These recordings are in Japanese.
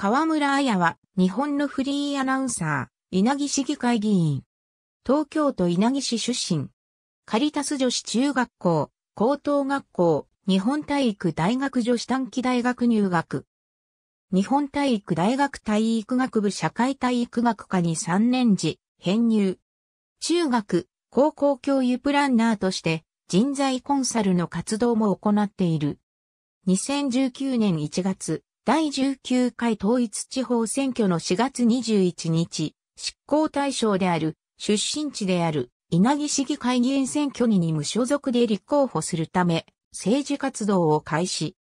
河村彩は、日本のフリーアナウンサー、稲城市議会議員。東京都稲城市出身。カリタス女子中学校、高等学校、日本体育大学女子短期大学入学。日本体育大学体育学部社会体育学科に3年時、編入。中学、高校教諭プランナーとして、人材コンサルの活動も行っている。2019年1月、第19回統一地方選挙の4月21日、執行対象である、出身地である、稲城市議会議員選挙に無所属で立候補するため、政治活動を開始。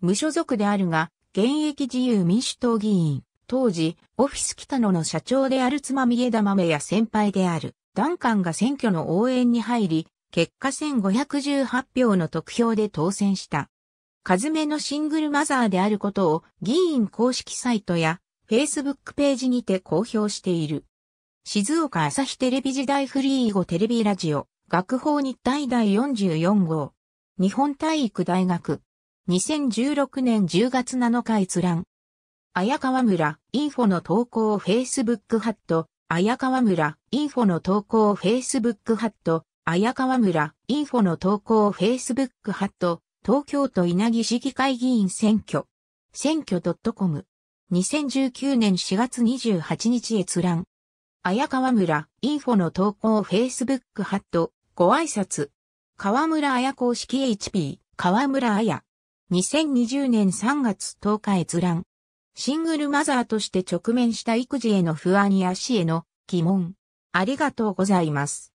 無所属であるが、現役自由民主党議員、当時、オフィス北野の社長であるつまみ枝豆や先輩である、ダンカンが選挙の応援に入り、結果1518票の得票で当選した。カズメのシングルマザーであることを議員公式サイトや Facebook ページにて公表している。静岡朝日テレビ時代フリー語テレビラジオ、学法日体第44号、日本体育大学、2016年10月7日閲覧。綾川村インフォの投稿 Facebook ハット、綾川村インフォの投稿 Facebook ハット、綾川村インフォの投稿 Facebook ハット、東京都稲城市議会議員選挙。選挙 .com。2019年4月28日閲覧。綾川村、インフォの投稿 Facebook ハット、ご挨拶。川村綾公式 HP、川村綾。2020年3月10日閲覧。シングルマザーとして直面した育児への不安や死への疑問。ありがとうございます。